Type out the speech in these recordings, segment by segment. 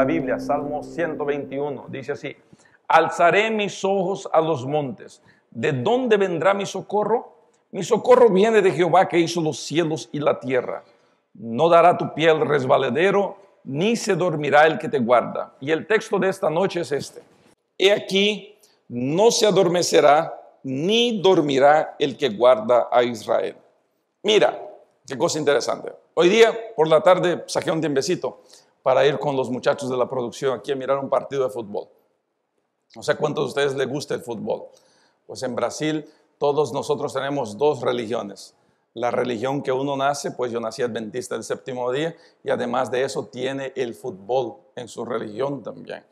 la Biblia, Salmo 121, dice así, alzaré mis ojos a los montes, ¿de dónde vendrá mi socorro? Mi socorro viene de Jehová que hizo los cielos y la tierra. No dará tu piel resbaladero, ni se dormirá el que te guarda. Y el texto de esta noche es este. He aquí, no se adormecerá, ni dormirá el que guarda a Israel. Mira, qué cosa interesante. Hoy día, por la tarde, saqué un tiembecito para ir con los muchachos de la producción aquí a mirar un partido de fútbol. No sé cuántos de ustedes les gusta el fútbol. Pues en Brasil todos nosotros tenemos dos religiones. La religión que uno nace, pues yo nací adventista del séptimo día y además de eso tiene el fútbol en su religión también.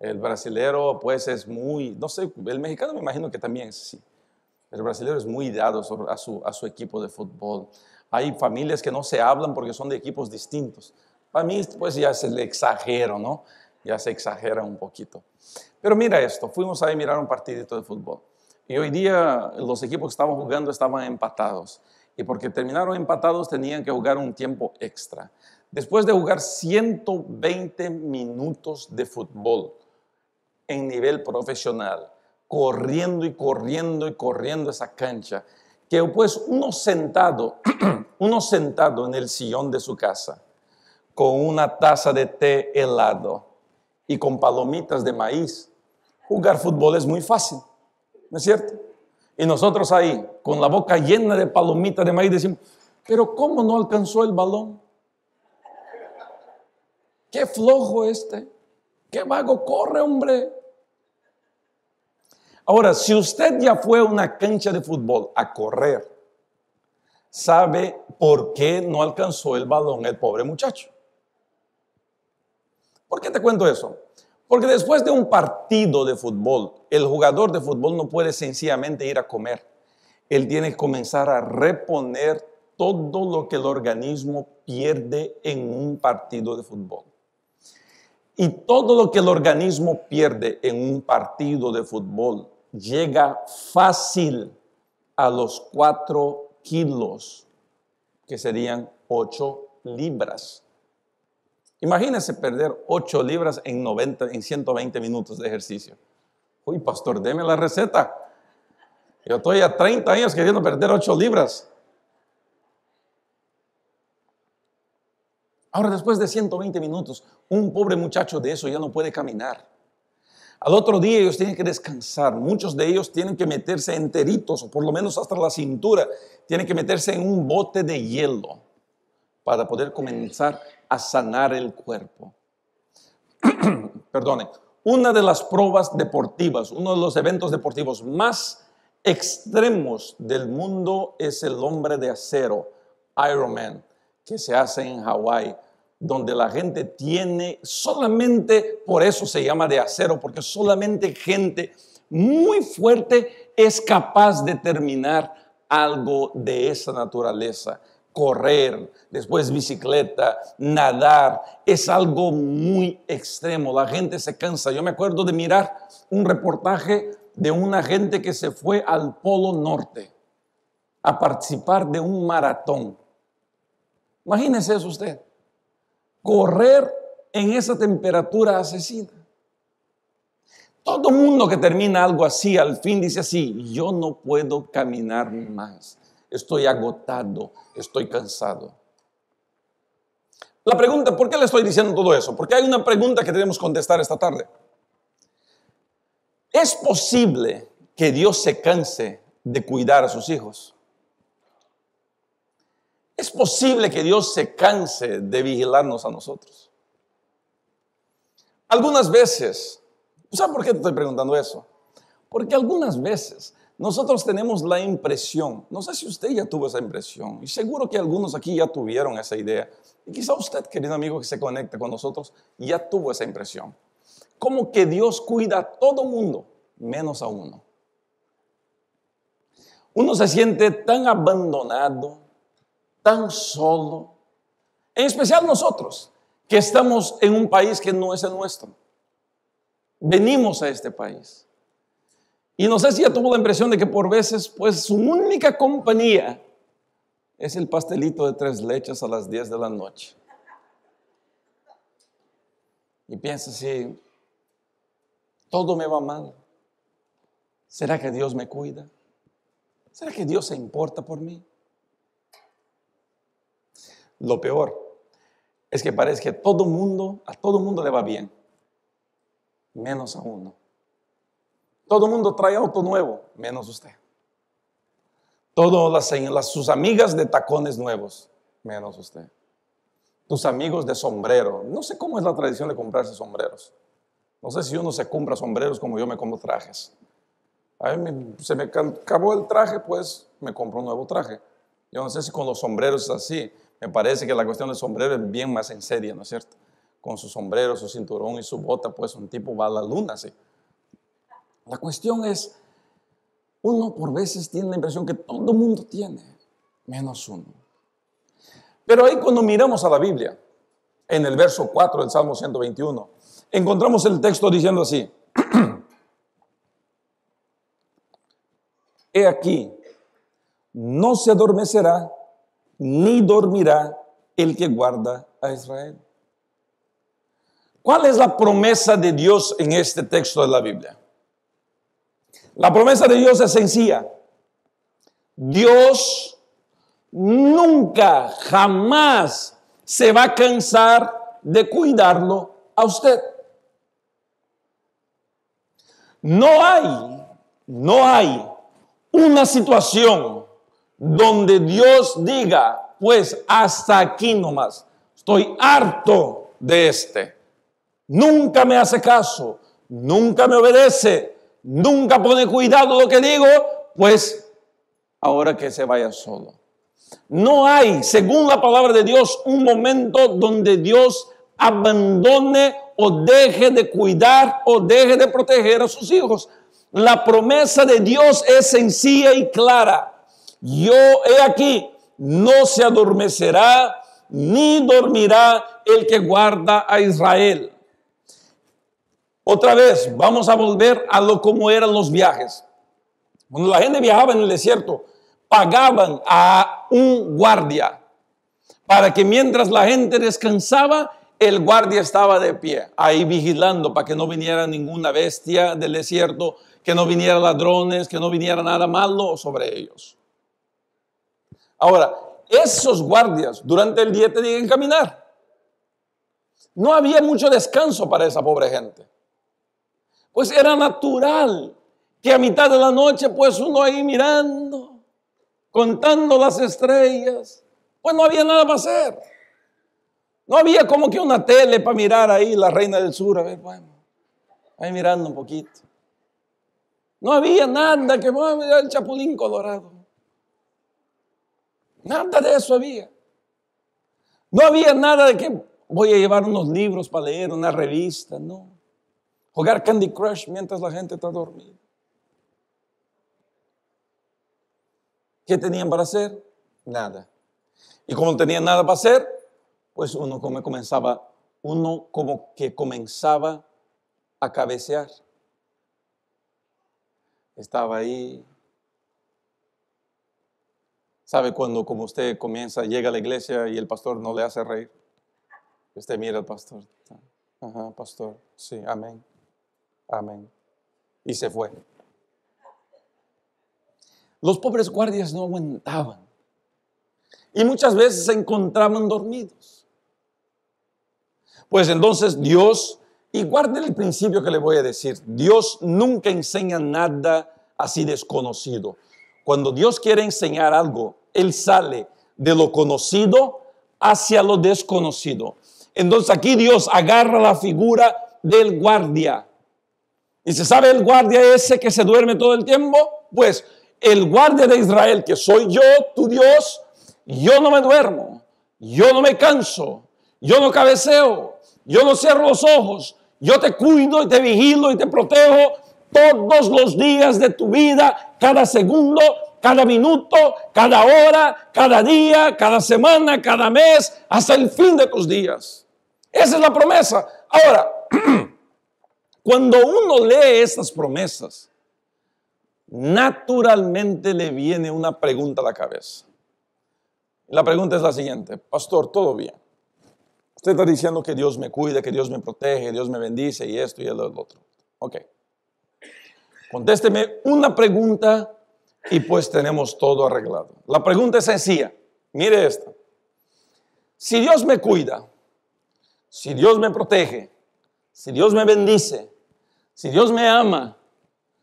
El brasilero pues es muy, no sé, el mexicano me imagino que también es así. El brasilero es muy dado a su, a su equipo de fútbol. Hay familias que no se hablan porque son de equipos distintos para mí, pues ya se le exagero, ¿no? Ya se exagera un poquito. Pero mira esto, fuimos a mirar un partidito de fútbol. Y hoy día los equipos que estaban jugando estaban empatados. Y porque terminaron empatados tenían que jugar un tiempo extra. Después de jugar 120 minutos de fútbol en nivel profesional, corriendo y corriendo y corriendo esa cancha, que pues uno sentado, uno sentado en el sillón de su casa, con una taza de té helado y con palomitas de maíz, jugar fútbol es muy fácil, ¿no es cierto? Y nosotros ahí, con la boca llena de palomitas de maíz, decimos, pero ¿cómo no alcanzó el balón? Qué flojo este, qué vago corre, hombre. Ahora, si usted ya fue a una cancha de fútbol a correr, sabe por qué no alcanzó el balón el pobre muchacho. ¿Por qué te cuento eso? Porque después de un partido de fútbol, el jugador de fútbol no puede sencillamente ir a comer. Él tiene que comenzar a reponer todo lo que el organismo pierde en un partido de fútbol. Y todo lo que el organismo pierde en un partido de fútbol llega fácil a los cuatro kilos, que serían 8 libras. Imagínense perder 8 libras en, 90, en 120 minutos de ejercicio. Uy, pastor, deme la receta. Yo estoy a 30 años queriendo perder 8 libras. Ahora, después de 120 minutos, un pobre muchacho de eso ya no puede caminar. Al otro día ellos tienen que descansar. Muchos de ellos tienen que meterse enteritos, o por lo menos hasta la cintura, tienen que meterse en un bote de hielo para poder comenzar a sanar el cuerpo. Perdone. Una de las pruebas deportivas, uno de los eventos deportivos más extremos del mundo es el hombre de acero, Ironman, que se hace en Hawái, donde la gente tiene solamente, por eso se llama de acero, porque solamente gente muy fuerte es capaz de terminar algo de esa naturaleza correr, después bicicleta, nadar. Es algo muy extremo, la gente se cansa. Yo me acuerdo de mirar un reportaje de una gente que se fue al Polo Norte a participar de un maratón. Imagínese eso usted, correr en esa temperatura asesina. Todo mundo que termina algo así al fin dice así, yo no puedo caminar más estoy agotado, estoy cansado. La pregunta, ¿por qué le estoy diciendo todo eso? Porque hay una pregunta que debemos contestar esta tarde. ¿Es posible que Dios se canse de cuidar a sus hijos? ¿Es posible que Dios se canse de vigilarnos a nosotros? Algunas veces, ¿sabes por qué te estoy preguntando eso? Porque algunas veces nosotros tenemos la impresión, no sé si usted ya tuvo esa impresión, y seguro que algunos aquí ya tuvieron esa idea, y quizá usted, querido amigo que se conecta con nosotros, ya tuvo esa impresión. Como que Dios cuida a todo mundo, menos a uno. Uno se siente tan abandonado, tan solo, en especial nosotros, que estamos en un país que no es el nuestro. Venimos a este país y no sé si ya tuvo la impresión de que por veces, pues su única compañía es el pastelito de tres leches a las 10 de la noche. Y piensa así, todo me va mal. ¿Será que Dios me cuida? ¿Será que Dios se importa por mí? Lo peor es que parece que todo mundo, a todo mundo le va bien, menos a uno. Todo el mundo trae auto nuevo, menos usted. Todas las, sus amigas de tacones nuevos, menos usted. Tus amigos de sombrero. No sé cómo es la tradición de comprarse sombreros. No sé si uno se compra sombreros como yo me compro trajes. A mí se me acabó el traje, pues me compro un nuevo traje. Yo no sé si con los sombreros es así. Me parece que la cuestión del sombrero es bien más en serio, ¿no es cierto? Con su sombrero, su cinturón y su bota, pues un tipo va a la luna así. La cuestión es, uno por veces tiene la impresión que todo el mundo tiene, menos uno. Pero ahí cuando miramos a la Biblia, en el verso 4 del Salmo 121, encontramos el texto diciendo así, He aquí, no se adormecerá ni dormirá el que guarda a Israel. ¿Cuál es la promesa de Dios en este texto de la Biblia? La promesa de Dios es sencilla. Dios nunca, jamás se va a cansar de cuidarlo a usted. No hay, no hay una situación donde Dios diga, pues hasta aquí nomás, estoy harto de este. Nunca me hace caso, nunca me obedece, nunca pone cuidado lo que digo, pues ahora que se vaya solo. No hay, según la palabra de Dios, un momento donde Dios abandone o deje de cuidar o deje de proteger a sus hijos. La promesa de Dios es sencilla y clara. Yo he aquí, no se adormecerá ni dormirá el que guarda a Israel. Otra vez, vamos a volver a lo como eran los viajes. Cuando la gente viajaba en el desierto, pagaban a un guardia para que mientras la gente descansaba, el guardia estaba de pie, ahí vigilando para que no viniera ninguna bestia del desierto, que no viniera ladrones, que no viniera nada malo sobre ellos. Ahora, esos guardias durante el día tenían que caminar. No había mucho descanso para esa pobre gente. Pues era natural que a mitad de la noche, pues uno ahí mirando, contando las estrellas, pues no había nada para hacer. No había como que una tele para mirar ahí la reina del sur, a ver, bueno, ahí mirando un poquito. No había nada que voy a mirar el chapulín colorado. Nada de eso había. No había nada de que voy a llevar unos libros para leer, una revista, no. Jugar Candy Crush mientras la gente está dormida. ¿Qué tenían para hacer? Nada. Y como no tenían nada para hacer, pues uno como comenzaba, uno como que comenzaba a cabecear. Estaba ahí. ¿Sabe cuando como usted comienza, llega a la iglesia y el pastor no le hace reír? Usted mira al pastor. Ajá, pastor. Sí, amén. Amén. Y se fue. Los pobres guardias no aguantaban. Y muchas veces se encontraban dormidos. Pues entonces Dios, y guarden el principio que le voy a decir, Dios nunca enseña nada así desconocido. Cuando Dios quiere enseñar algo, Él sale de lo conocido hacia lo desconocido. Entonces aquí Dios agarra la figura del guardia ¿Y se sabe el guardia ese que se duerme todo el tiempo? Pues el guardia de Israel, que soy yo, tu Dios, yo no me duermo, yo no me canso, yo no cabeceo, yo no cierro los ojos, yo te cuido y te vigilo y te protejo todos los días de tu vida, cada segundo, cada minuto, cada hora, cada día, cada semana, cada mes, hasta el fin de tus días. Esa es la promesa. Ahora, cuando uno lee esas promesas, naturalmente le viene una pregunta a la cabeza. La pregunta es la siguiente, pastor, todo bien. Usted está diciendo que Dios me cuida, que Dios me protege, Dios me bendice y esto y el otro. Ok. Contésteme una pregunta y pues tenemos todo arreglado. La pregunta es sencilla. Mire esta. Si Dios me cuida, si Dios me protege, si Dios me bendice, si Dios me ama,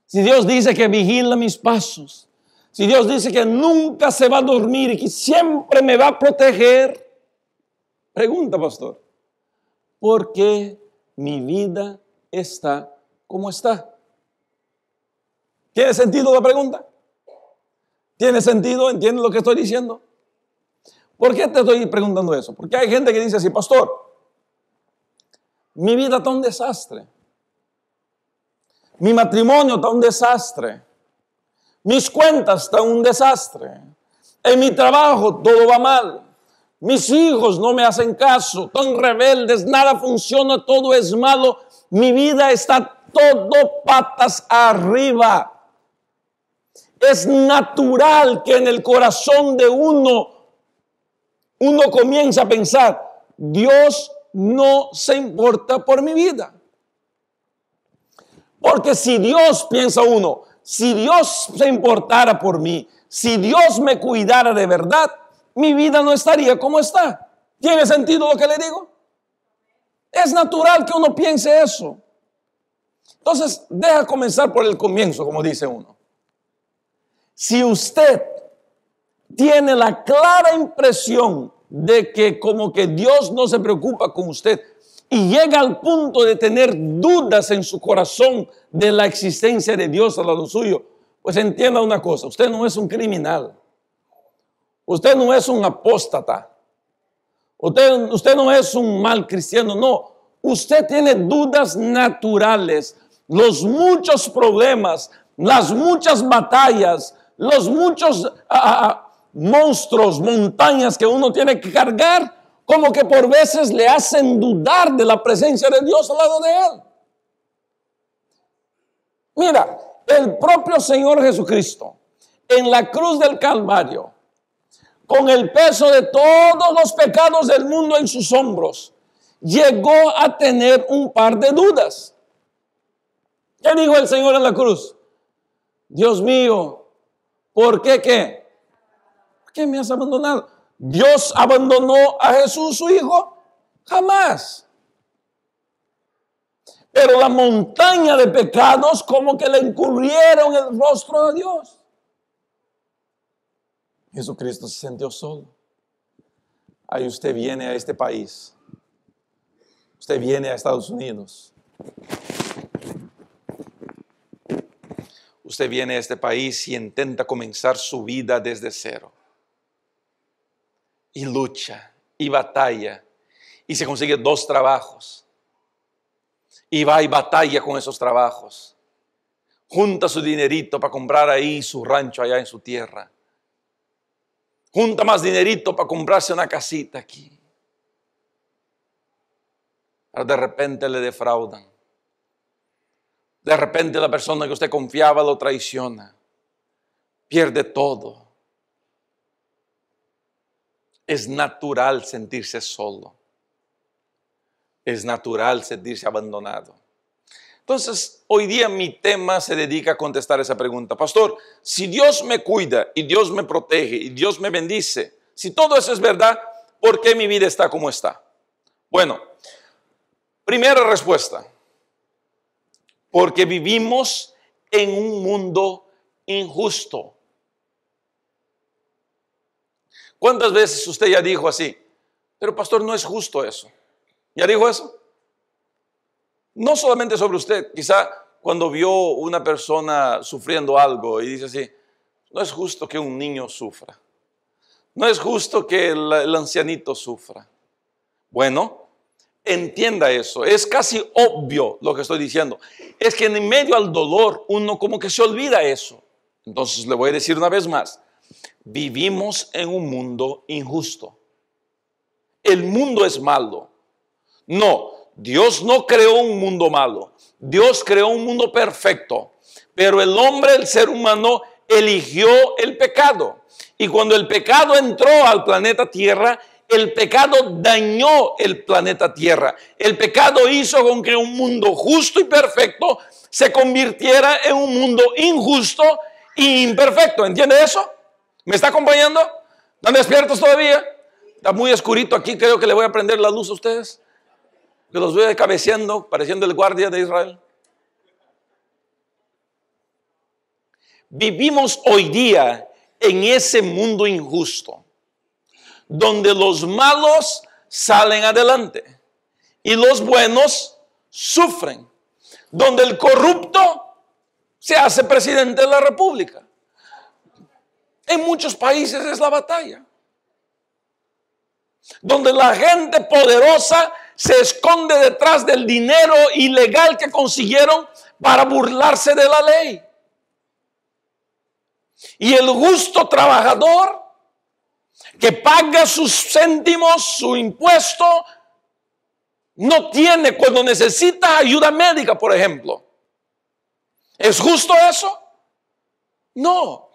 si Dios dice que vigila mis pasos, si Dios dice que nunca se va a dormir y que siempre me va a proteger, pregunta, pastor, ¿por qué mi vida está como está? ¿Tiene sentido la pregunta? ¿Tiene sentido? ¿Entiendes lo que estoy diciendo? ¿Por qué te estoy preguntando eso? Porque hay gente que dice así, pastor, mi vida está un desastre. Mi matrimonio está un desastre. Mis cuentas están un desastre. En mi trabajo todo va mal. Mis hijos no me hacen caso, son rebeldes, nada funciona, todo es malo. Mi vida está todo patas arriba. Es natural que en el corazón de uno uno comienza a pensar, Dios no se importa por mi vida. Porque si Dios, piensa uno, si Dios se importara por mí, si Dios me cuidara de verdad, mi vida no estaría como está. ¿Tiene sentido lo que le digo? Es natural que uno piense eso. Entonces, deja comenzar por el comienzo, como dice uno. Si usted tiene la clara impresión de que como que Dios no se preocupa con usted, y llega al punto de tener dudas en su corazón de la existencia de Dios a lo suyo, pues entienda una cosa, usted no es un criminal, usted no es un apóstata, usted, usted no es un mal cristiano, no, usted tiene dudas naturales, los muchos problemas, las muchas batallas, los muchos ah, ah, ah, monstruos, montañas que uno tiene que cargar como que por veces le hacen dudar de la presencia de Dios al lado de él. Mira, el propio Señor Jesucristo en la cruz del Calvario, con el peso de todos los pecados del mundo en sus hombros, llegó a tener un par de dudas. ¿Qué dijo el Señor en la cruz? Dios mío, ¿por qué qué? ¿Por qué me has abandonado? ¿Dios abandonó a Jesús su hijo? Jamás. Pero la montaña de pecados como que le encubrieron el rostro de Dios. Jesucristo se sintió solo. Ahí usted viene a este país. Usted viene a Estados Unidos. Usted viene a este país y intenta comenzar su vida desde cero y lucha y batalla y se consigue dos trabajos y va y batalla con esos trabajos. Junta su dinerito para comprar ahí su rancho allá en su tierra. Junta más dinerito para comprarse una casita aquí. Pero de repente le defraudan. De repente la persona que usted confiaba lo traiciona. Pierde todo es natural sentirse solo. Es natural sentirse abandonado. Entonces, hoy día mi tema se dedica a contestar esa pregunta. Pastor, si Dios me cuida y Dios me protege y Dios me bendice, si todo eso es verdad, ¿por qué mi vida está como está? Bueno, primera respuesta, porque vivimos en un mundo injusto. ¿Cuántas veces usted ya dijo así? Pero pastor, no es justo eso. ¿Ya dijo eso? No solamente sobre usted, quizá cuando vio una persona sufriendo algo y dice así, no es justo que un niño sufra. No es justo que el, ancianito sufra. Bueno, entienda eso. Es casi obvio lo que estoy diciendo. Es que en medio al dolor uno como que se olvida eso. Entonces le voy a decir una vez más, Vivimos en un mundo injusto. El mundo es malo. No, Dios no creó un mundo malo. Dios creó un mundo perfecto. Pero el hombre, el ser humano, eligió el pecado. Y cuando el pecado entró al planeta Tierra, el pecado dañó el planeta Tierra. El pecado hizo con que un mundo justo y perfecto se convirtiera en un mundo injusto e imperfecto. ¿Entiende eso? ¿Me está acompañando? ¿Están despiertos todavía? Está muy oscurito aquí, creo que le voy a prender la luz a ustedes. Que los veo cabeceando, pareciendo el guardia de Israel. Vivimos hoy día en ese mundo injusto, donde los malos salen adelante y los buenos sufren, donde el corrupto se hace presidente de la República. En muchos países es la batalla. Donde la gente poderosa se esconde detrás del dinero ilegal que consiguieron para burlarse de la ley. Y el justo trabajador que paga sus céntimos, su impuesto, no tiene cuando necesita ayuda médica, por ejemplo. ¿Es justo eso? No.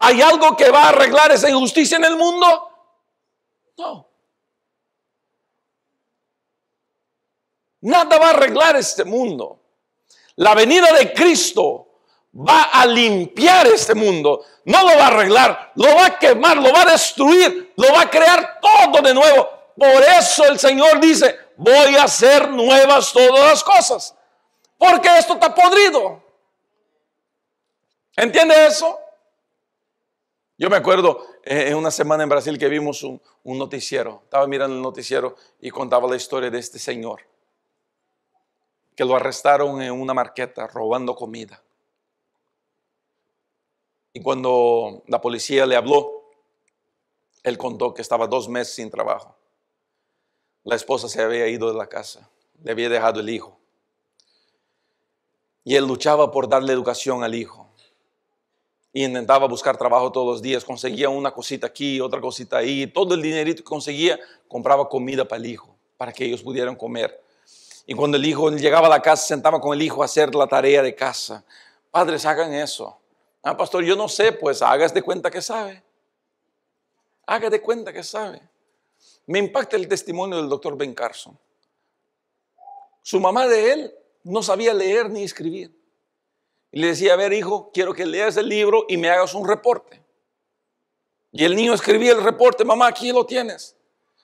¿Hay algo que va a arreglar esa injusticia en el mundo? No. Nada va a arreglar este mundo. La venida de Cristo va a limpiar este mundo. No lo va a arreglar, lo va a quemar, lo va a destruir, lo va a crear todo de nuevo. Por eso el Señor dice, voy a hacer nuevas todas las cosas. Porque esto está podrido. ¿Entiende eso? Yo me acuerdo eh, en una semana en Brasil que vimos un, noticiero, estaba mirando el noticiero y contaba la historia de este señor, que lo arrestaron en una marqueta robando comida. Y cuando la policía le habló, él contó que estaba dos meses sin trabajo. La esposa se había ido de la casa, le había dejado el hijo. Y él luchaba por darle educación al hijo y intentaba buscar trabajo todos los días, conseguía una cosita aquí, otra cosita ahí, todo el dinerito que conseguía compraba comida para el hijo, para que ellos pudieran comer. Y cuando el hijo llegaba a la casa, sentaba con el hijo a hacer la tarea de casa. Padres, hagan eso. Ah, pastor, yo no sé, pues hagas de cuenta que sabe. Haga de cuenta que sabe. Me impacta el testimonio del doctor Ben Carson. Su mamá de él no sabía leer ni escribir. Y le decía, a ver, hijo, quiero que leas el libro y me hagas un reporte. Y el niño escribía el reporte, mamá, aquí lo tienes.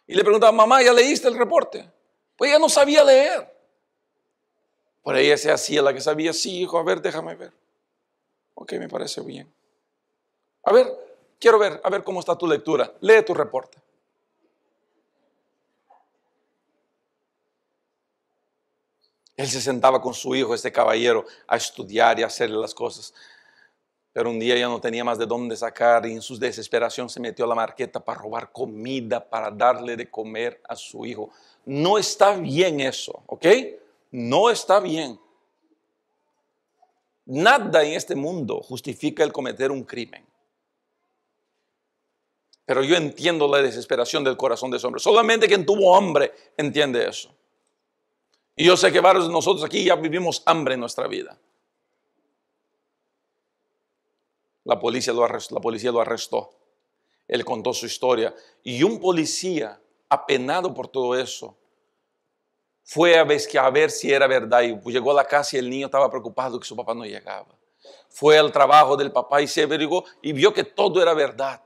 Y le preguntaba, mamá, ¿ya leíste el reporte? Pues ella no sabía leer. Por ella se hacía la que sabía, sí, hijo, a ver, déjame ver. Ok, me parece bien. A ver, quiero ver, a ver cómo está tu lectura. Lee tu reporte. Él se sentaba con su hijo, este caballero, a estudiar y a hacerle las cosas. Pero un día ya no tenía más de dónde sacar y en su desesperación se metió a la marqueta para robar comida, para darle de comer a su hijo. No está bien eso, ¿ok? No está bien. Nada en este mundo justifica el cometer un crimen. Pero yo entiendo la desesperación del corazón de ese hombre. Solamente quien tuvo hambre entiende eso. Y yo sé que varios de nosotros aquí ya vivimos hambre en nuestra vida. La policía lo arrestó. Él contó su historia. Y un policía, apenado por todo eso, fue a, a ver si era verdad. Y pues llegó a la casa y el niño estaba preocupado que su papá no llegaba. Fue al trabajo del papá y se averiguó y vio que todo era verdad.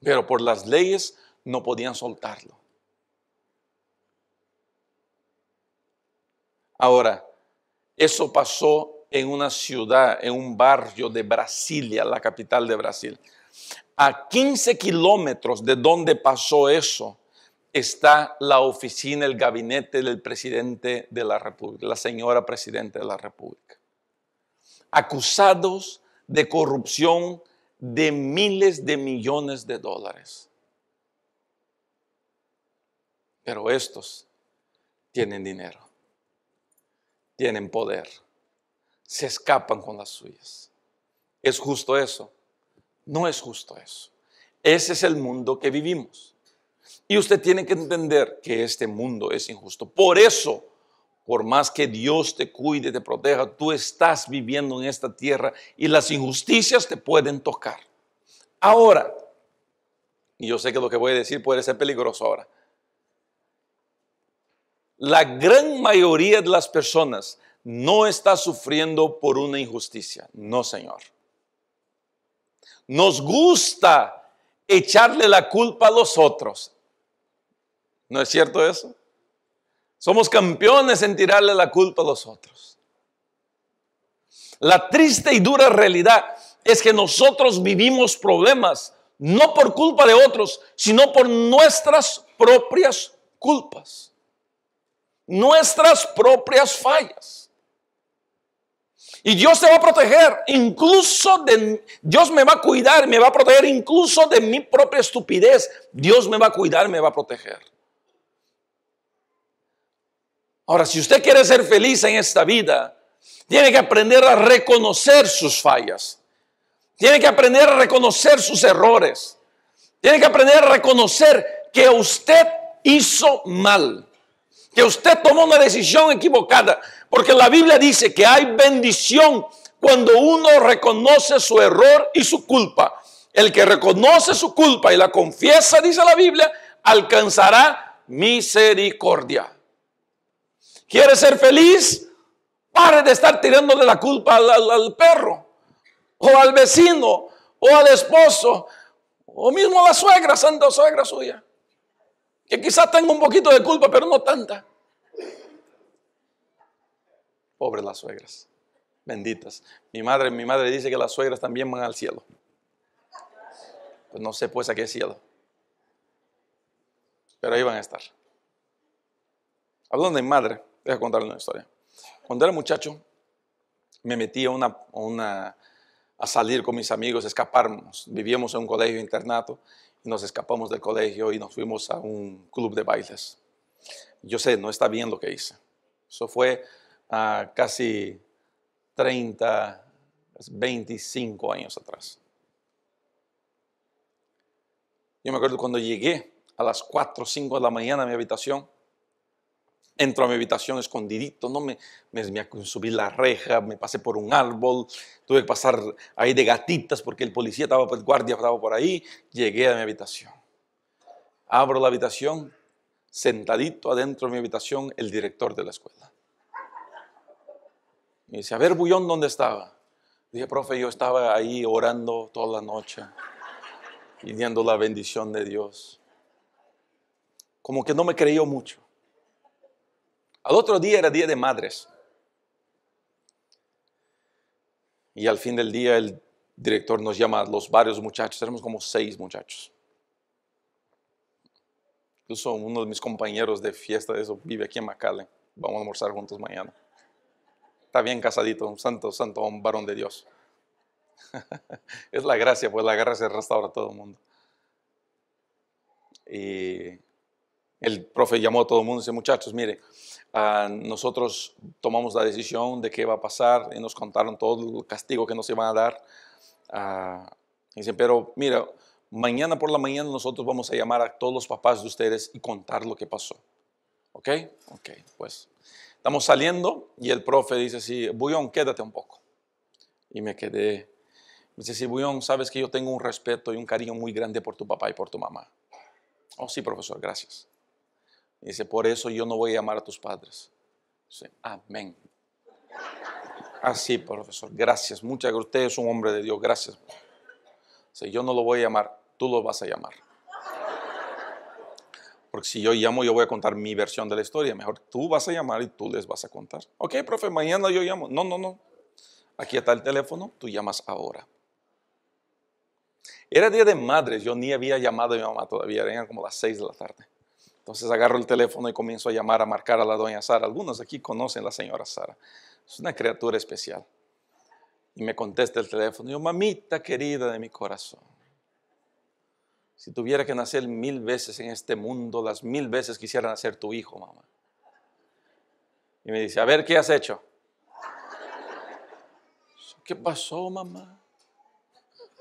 Pero por las leyes no podían soltarlo. Ahora, eso pasó en una ciudad, en un barrio de Brasilia, la capital de Brasil. A 15 kilómetros de donde pasó eso está la oficina, el gabinete del presidente de la República, la señora presidenta de la República. Acusados de corrupción de miles de millones de dólares. Pero estos tienen dinero tienen poder, se escapan con las suyas. ¿Es justo eso? No es justo eso. Ese es el mundo que vivimos. Y usted tiene que entender que este mundo es injusto. Por eso, por más que Dios te cuide, te proteja, tú estás viviendo en esta tierra y las injusticias te pueden tocar. Ahora, y yo sé que lo que voy a decir puede ser peligroso ahora, la gran mayoría de las personas no está sufriendo por una injusticia. No, Señor. Nos gusta echarle la culpa a los otros. ¿No es cierto eso? Somos campeones en tirarle la culpa a los otros. La triste y dura realidad es que nosotros vivimos problemas no por culpa de otros, sino por nuestras propias culpas nuestras propias fallas. Y Dios te va a proteger, incluso de Dios me va a cuidar, me va a proteger incluso de mi propia estupidez. Dios me va a cuidar, me va a proteger. Ahora, si usted quiere ser feliz en esta vida, tiene que aprender a reconocer sus fallas. Tiene que aprender a reconocer sus errores. Tiene que aprender a reconocer que usted hizo mal que usted tomó una decisión equivocada, porque la Biblia dice que hay bendición cuando uno reconoce su error y su culpa. El que reconoce su culpa y la confiesa, dice la Biblia, alcanzará misericordia. ¿Quiere ser feliz? Pare de estar tirándole la culpa al, al perro, o al vecino, o al esposo, o mismo a la suegra, santa suegra suya. Que quizás tenga un poquito de culpa, pero no tanta. Pobres las suegras. Benditas. Mi madre, mi madre dice que las suegras también van al cielo. Pues no sé pues a qué cielo. Pero ahí van a estar. Hablando de mi madre, a contarle una historia. Cuando era muchacho, me metí a una a salir con mis amigos, escaparnos. Vivíamos en un colegio internato nos escapamos del colegio y nos fuimos a un club de bailes. Yo sé, no está bien lo que hice. Eso fue ah, casi 30, 25 años atrás. Yo me acuerdo cuando llegué a las 4 o 5 de la mañana a mi habitación, entro a mi habitación escondidito, no me, subí la reja, me pasé por un árbol, tuve que pasar ahí de gatitas porque el policía estaba, pues, guardia estaba por ahí, llegué a mi habitación. Abro la habitación, sentadito adentro de mi habitación, el director de la escuela. Me dice, a ver, Bullón, ¿dónde estaba? Dije, profe, yo estaba ahí orando toda la noche, pidiendo la bendición de Dios. Como que no me creyó mucho. Al otro día era día de madres. Y al fin del día el director nos llama a los varios muchachos, éramos como seis muchachos. Incluso uno de mis compañeros de fiesta de eso vive aquí en Macale. Vamos a almorzar juntos mañana. Está bien casadito, un santo, santo, un varón de Dios. es la gracia, pues la gracia restaura a todo el mundo. Y el profe llamó a todo el mundo y dice, muchachos, mire, Ah, nosotros tomamos la decisión de qué va a pasar y nos contaron todo el castigo que nos iban a dar. Dice, ah, dicen, pero mira, mañana por la mañana nosotros vamos a llamar a todos los papás de ustedes y contar lo que pasó. ¿Ok? Ok, pues estamos saliendo y el profe dice así, Bullón, quédate un poco. Y me quedé. dice, sí, Bullón, sabes que yo tengo un respeto y un cariño muy grande por tu papá y por tu mamá. Oh, sí, profesor, gracias. Y dice, por eso yo no voy a llamar a tus padres. Dice, amén. Así, ah, profesor, gracias. Muchas gracias. Usted es un hombre de Dios, gracias. Dice, yo no lo voy a llamar, tú lo vas a llamar. Porque si yo llamo, yo voy a contar mi versión de la historia. Mejor tú vas a llamar y tú les vas a contar. Ok, profe, mañana yo llamo. No, no, no. Aquí está el teléfono, tú llamas ahora. Era día de madres, yo ni había llamado a mi mamá todavía, eran como las seis de la tarde. Entonces agarro el teléfono y comienzo a llamar, a marcar a la doña Sara. Algunos aquí conocen a la señora Sara. Es una criatura especial. Y me contesta el teléfono. Y yo, mamita querida de mi corazón. Si tuviera que nacer mil veces en este mundo, las mil veces quisiera nacer tu hijo, mamá. Y me dice, a ver, ¿qué has hecho? ¿Qué pasó, mamá?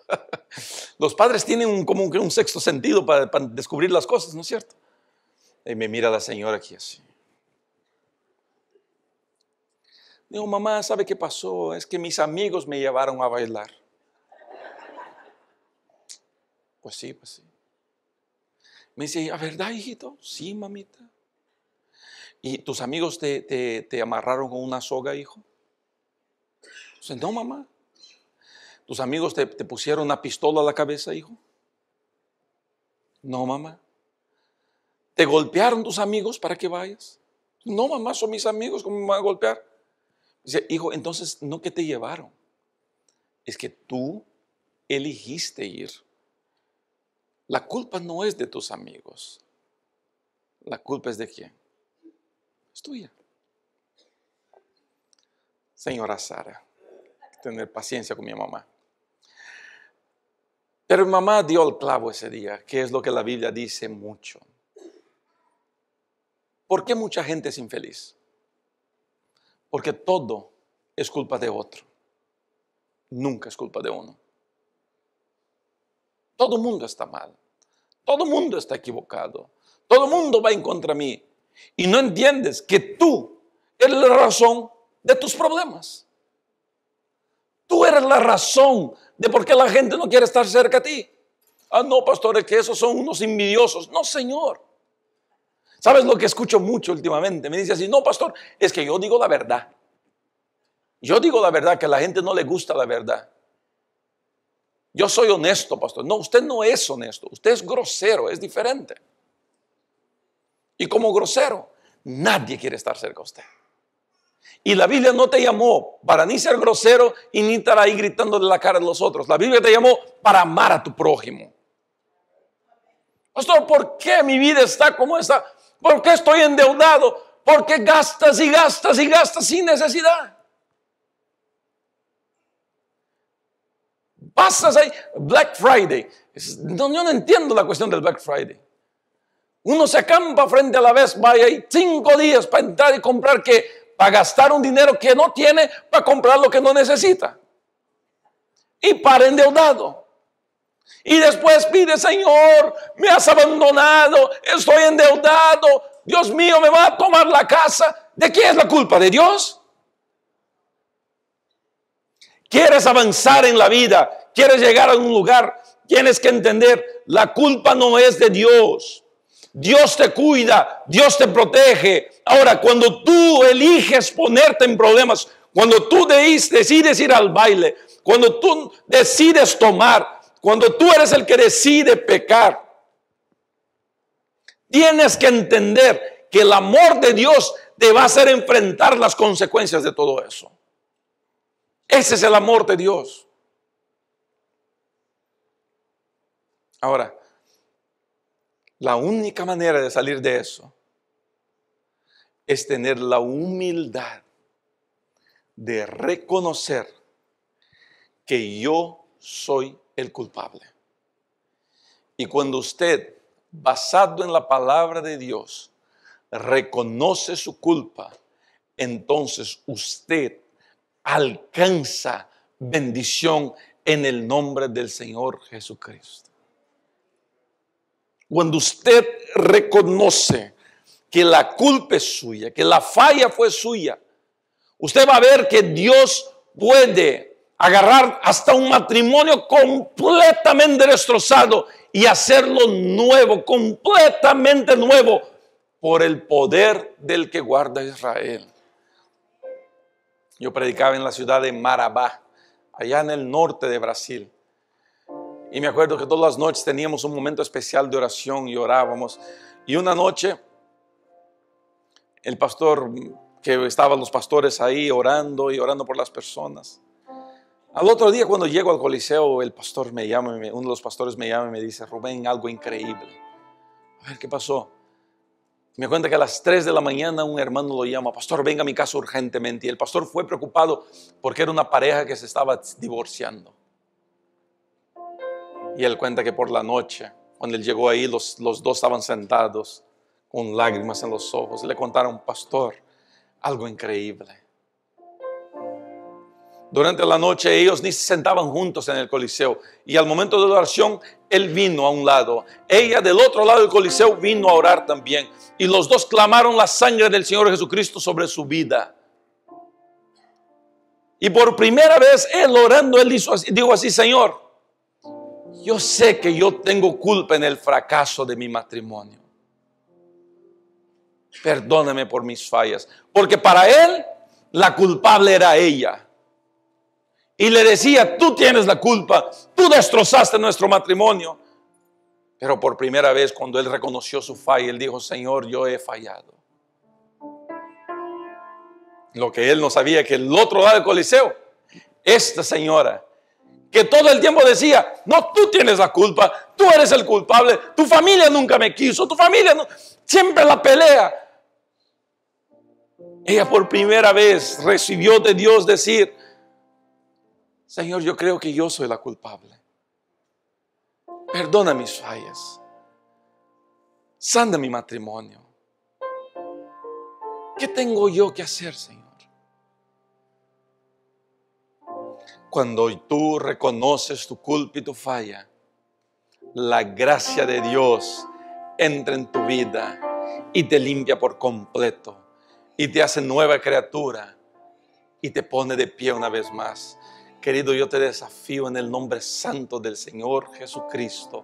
Los padres tienen un, como un, sexto sentido para descubrir las cosas, ¿no es cierto? Y me mira la señora aquí así. Digo, mamá, ¿sabe qué pasó? Es que mis amigos me llevaron a bailar. Pues sí, pues sí. Me dice, ¿a verdad, hijito? Sí, mamita. ¿Y tus amigos te, amarraron con una soga, hijo? Dice, no, mamá. ¿Tus amigos te pusieron una pistola a la cabeza, hijo? No, mamá. ¿Te golpearon tus amigos para que vayas? No, mamá, son mis amigos, ¿cómo me van a golpear? Dice, hijo, entonces no que te llevaron, es que tú eligiste ir. La culpa no es de tus amigos, la culpa es de quién? Es tuya. Señora Sara, tener paciencia con mi mamá. Pero mi mamá dio el clavo ese día, que es lo que la Biblia dice mucho. ¿Por qué mucha gente es infeliz? Porque todo es culpa de otro. Nunca es culpa de uno. Todo el mundo está mal. Todo el mundo está equivocado. Todo el mundo va en contra de mí. Y no entiendes que tú eres la razón de tus problemas. Tú eres la razón de por qué la gente no quiere estar cerca de ti. Ah, no, pastores, que esos son unos envidiosos. No, Señor. ¿Sabes lo que escucho mucho últimamente? Me dice así, no, pastor, es que yo digo la verdad. Yo digo la verdad, que a la gente no le gusta la verdad. Yo soy honesto, pastor. No, usted no es honesto, usted es grosero, es diferente. Y como grosero, nadie quiere estar cerca de usted. Y la Biblia no te llamó para ni ser grosero y ni estar ahí de la cara a los otros. La Biblia te llamó para amar a tu prójimo. Pastor, ¿por qué mi vida está como está? ¿Por qué estoy endeudado? Porque gastas y gastas y gastas sin necesidad. Pasas ahí, Black Friday. yo no entiendo la cuestión del Black Friday. Uno se acampa frente a la Best Buy ahí cinco días para entrar y comprar que, para gastar un dinero que no tiene, para comprar lo que no necesita. Y para endeudado. Y después pide, Señor, me has abandonado, estoy endeudado, Dios mío, me va a tomar la casa. ¿De quién es la culpa? ¿De Dios? Quieres avanzar en la vida, quieres llegar a un lugar, tienes que entender, la culpa no es de Dios. Dios te cuida, Dios te protege. Ahora, cuando tú eliges ponerte en problemas, cuando tú decides ir al baile, cuando tú decides tomar, cuando tú eres el que decide pecar, tienes que entender que el amor de Dios te va a hacer enfrentar las consecuencias de todo eso. Ese es el amor de Dios. Ahora, la única manera de salir de eso es tener la humildad de reconocer que yo soy el culpable. Y cuando usted, basado en la palabra de Dios, reconoce su culpa, entonces usted alcanza bendición en el nombre del Señor Jesucristo. Cuando usted reconoce que la culpa es suya, que la falla fue suya, usted va a ver que Dios puede agarrar hasta un matrimonio completamente destrozado y hacerlo nuevo, completamente nuevo, por el poder del que guarda Israel. Yo predicaba en la ciudad de Marabá, allá en el norte de Brasil. Y me acuerdo que todas las noches teníamos un momento especial de oración y orábamos. Y una noche, el pastor que estaban los pastores ahí orando y orando por las personas. Al otro día cuando llego al coliseo, el pastor me llama, uno de los pastores me llama y me dice, Rubén, algo increíble. A ver, ¿qué pasó? Me cuenta que a las 3 de la mañana un hermano lo llama, pastor, venga a mi casa urgentemente. Y el pastor fue preocupado porque era una pareja que se estaba divorciando. Y él cuenta que por la noche, cuando él llegó ahí, los, los dos estaban sentados con lágrimas en los ojos. le contaron, pastor, algo increíble. Durante la noche ellos ni se sentaban juntos en el Coliseo. Y al momento de la oración, él vino a un lado. Ella del otro lado del Coliseo vino a orar también. Y los dos clamaron la sangre del Señor Jesucristo sobre su vida. Y por primera vez él orando, él hizo así, dijo así, Señor, yo sé que yo tengo culpa en el fracaso de mi matrimonio. Perdóname por mis fallas. Porque para él la culpable era ella y le decía, tú tienes la culpa, tú destrozaste nuestro matrimonio. Pero por primera vez cuando él reconoció su falla, él dijo, Señor, yo he fallado. Lo que él no sabía que el otro lado del coliseo, esta señora, que todo el tiempo decía, no, tú tienes la culpa, tú eres el culpable, tu familia nunca me quiso, tu familia siempre la pelea. Ella por primera vez recibió de Dios decir, Señor, yo creo que yo soy la culpable. Perdona mis fallas. Sanda mi matrimonio. ¿Qué tengo yo que hacer, Señor? Cuando tú reconoces tu culpa y tu falla, la gracia de Dios entra en tu vida y te limpia por completo y te hace nueva criatura y te pone de pie una vez más Querido, yo te desafío en el nombre santo del Señor Jesucristo.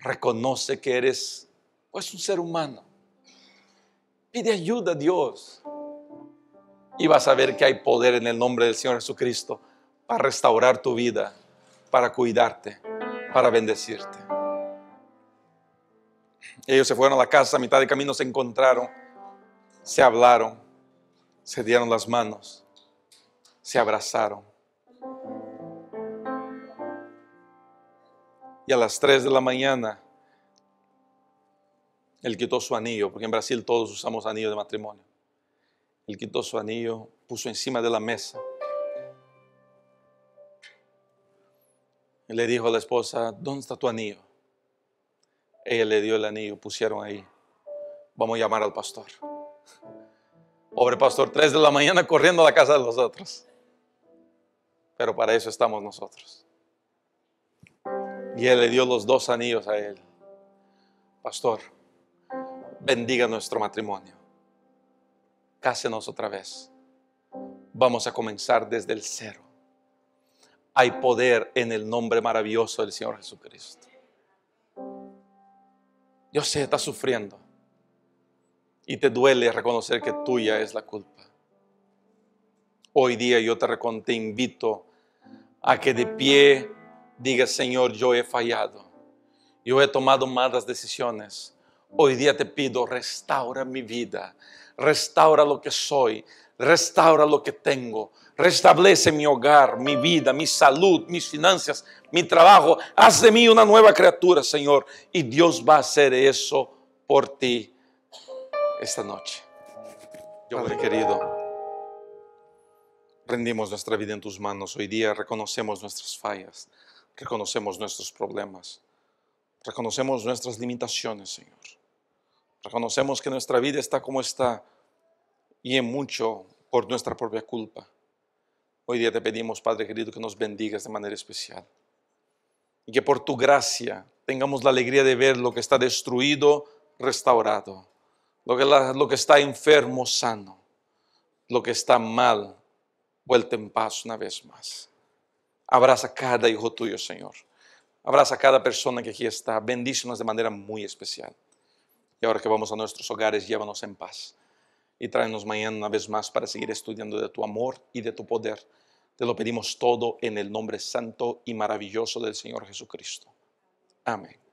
Reconoce que eres pues un ser humano. Pide ayuda a Dios. Y vas a ver que hay poder en el nombre del Señor Jesucristo para restaurar tu vida, para cuidarte, para bendecirte. Ellos se fueron a la casa, a mitad de camino se encontraron, se hablaron, se dieron las manos se abrazaron. Y a las 3 de la mañana, él quitó su anillo, porque en Brasil todos usamos anillos de matrimonio. Él quitó su anillo, puso encima de la mesa. Y le dijo a la esposa, ¿dónde está tu anillo? Ella le dio el anillo, pusieron ahí. Vamos a llamar al pastor. Pobre pastor, tres de la mañana corriendo a la casa de los otros. Pero para eso estamos nosotros. Y Él le dio los dos anillos a Él. Pastor, bendiga nuestro matrimonio. Cásenos otra vez. Vamos a comenzar desde el cero. Hay poder en el nombre maravilloso del Señor Jesucristo. Yo sé, estás sufriendo. Y te duele reconocer que tuya es la culpa. Hoy día yo te, te invito a que de pie diga: Señor, yo he fallado, yo he tomado malas decisiones. Hoy día te pido, restaura mi vida, restaura lo que soy, restaura lo que tengo, restablece mi hogar, mi vida, mi salud, mis finanzas, mi trabajo. Haz de mí una nueva criatura, Señor, y Dios va a hacer eso por ti esta noche. Yo, querido. Prendimos nuestra vida en tus manos. Hoy día reconocemos nuestras fallas, reconocemos nuestros problemas, reconocemos nuestras limitaciones, Señor. Reconocemos que nuestra vida está como está y en mucho por nuestra propia culpa. Hoy día te pedimos, Padre querido, que nos bendigas de manera especial y que por tu gracia tengamos la alegría de ver lo que está destruido, restaurado, lo que, lo que está enfermo, sano, lo que está mal, vuelta en paz una vez más. Abraza cada hijo tuyo, Señor. Abraza a cada persona que aquí está. Bendícenos de manera muy especial. Y ahora que vamos a nuestros hogares, llévanos en paz. Y tráenos mañana una vez más para seguir estudiando de tu amor y de tu poder. Te lo pedimos todo en el nombre santo y maravilloso del Señor Jesucristo. Amén.